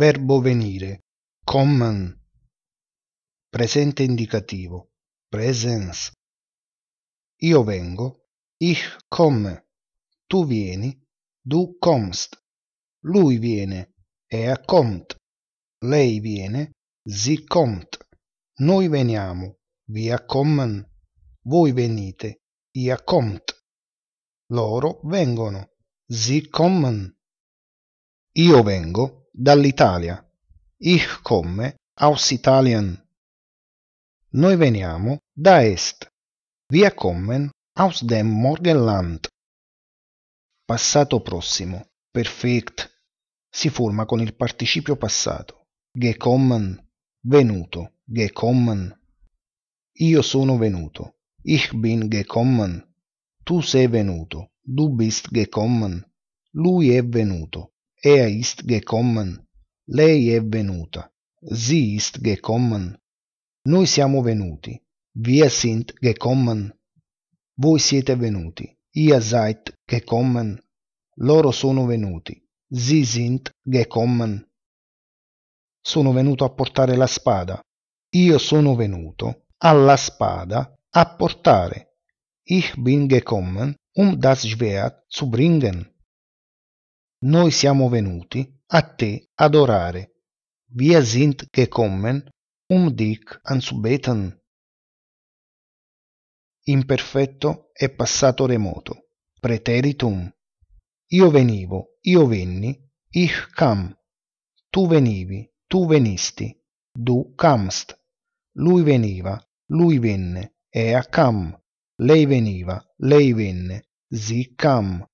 Verbo venire. Common. Presente indicativo. Presence. Io vengo. Ich komme. Tu vieni. Du kommst. Lui viene. Er kommt. Lei viene. Sie kommt. Noi veniamo. Wir kommen. Voi venite. Ihr kommt. Loro vengono. Sie kommen. Io vengo dall'Italia. Ich komme aus Italien. Noi veniamo da est. Wir kommen aus dem Morgenland. Passato prossimo, perfekt, si forma con il participio passato. Gekommen, venuto, gekommen. Io sono venuto. Ich bin gekommen. Tu sei venuto. Du bist gekommen. Lui è venuto. Ea ist gekommen. Lei è venuta. Sie ist gekommen. Noi siamo venuti. Wir sind gekommen. Voi siete venuti. Ihr seid gekommen. Loro sono venuti. Sie sind gekommen. Sono venuto a portare la spada. Io sono venuto alla spada a portare. Ich bin gekommen, um das Schwert zu bringen noi siamo venuti a te adorare. Wir sind gekommen, um dich anzubeten. Imperfetto e passato remoto, preteritum. Io venivo, io venni, ich kam. Tu venivi, tu venisti, du kamst. Lui veniva, lui venne, ea kam. Lei veniva, lei venne, si kam.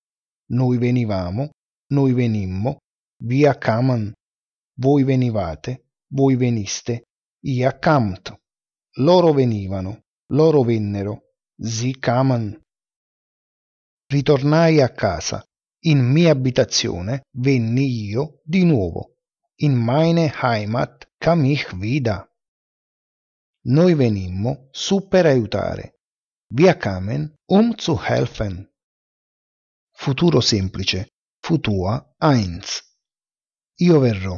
Noi venivamo, noi venimmo, via caman, voi venivate, voi veniste, ia camt, loro venivano, loro vennero, si caman. Ritornai a casa, in mia abitazione venni io di nuovo, in meine Heimat kam ich vida. Noi venimmo su per aiutare, via camen um zu helfen. Futuro semplice, Futua eins. Io verrò.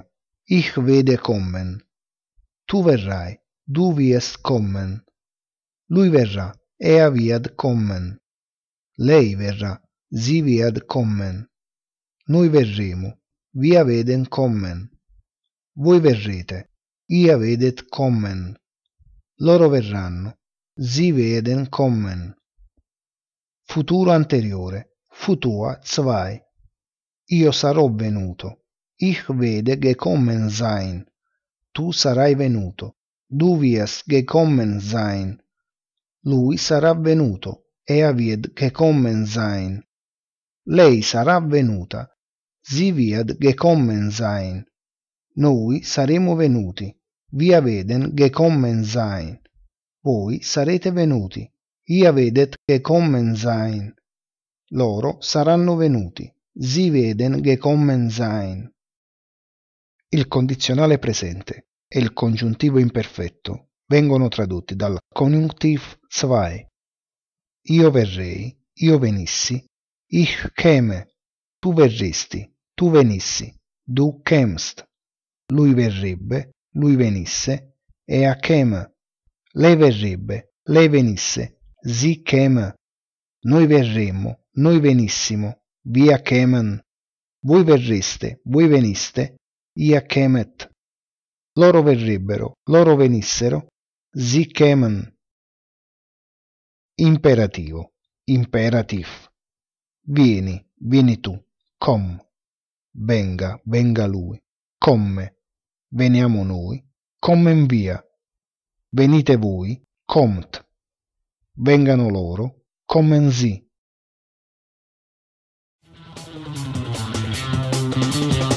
Ich werde kommen. Tu verrai. Du wirst kommen. Lui verrà. Er wird kommen. Lei verrà. Sie wird kommen. Noi verremo. Wir werden kommen. Voi verrete. Ihr vedet kommen. Loro verranno. Sie werden kommen. Futuro anteriore. Futua zwei io sarò venuto. Ich werde gekommen sein. Tu sarai venuto. Du wirst gekommen sein. Lui sarà venuto. Er wird gekommen sein. Lei sarà venuta. Sie wird gekommen sein. Noi saremo venuti. Wir werden gekommen sein. Voi sarete venuti. Ihr werdet gekommen sein. Loro saranno venuti. Sie werden gekommen sein. Il condizionale presente e il congiuntivo imperfetto vengono tradotti dal Konjunktiv 2. Io verrei, io venissi, ich käme, tu verresti, tu venissi, du kämst. Lui verrebbe, lui venisse, ea käme. Lei verrebbe, lei venisse, sie käme. Noi verremmo, noi venissimo, via chemen. Voi verreste, voi veniste, ia chemet. Loro verrebbero, loro venissero, si chemen. Imperativo, imperatif. Vieni, vieni tu, com. Venga, venga lui, come. Veniamo noi, come in via. Venite voi, comt. Vengano loro, commen si Thank you.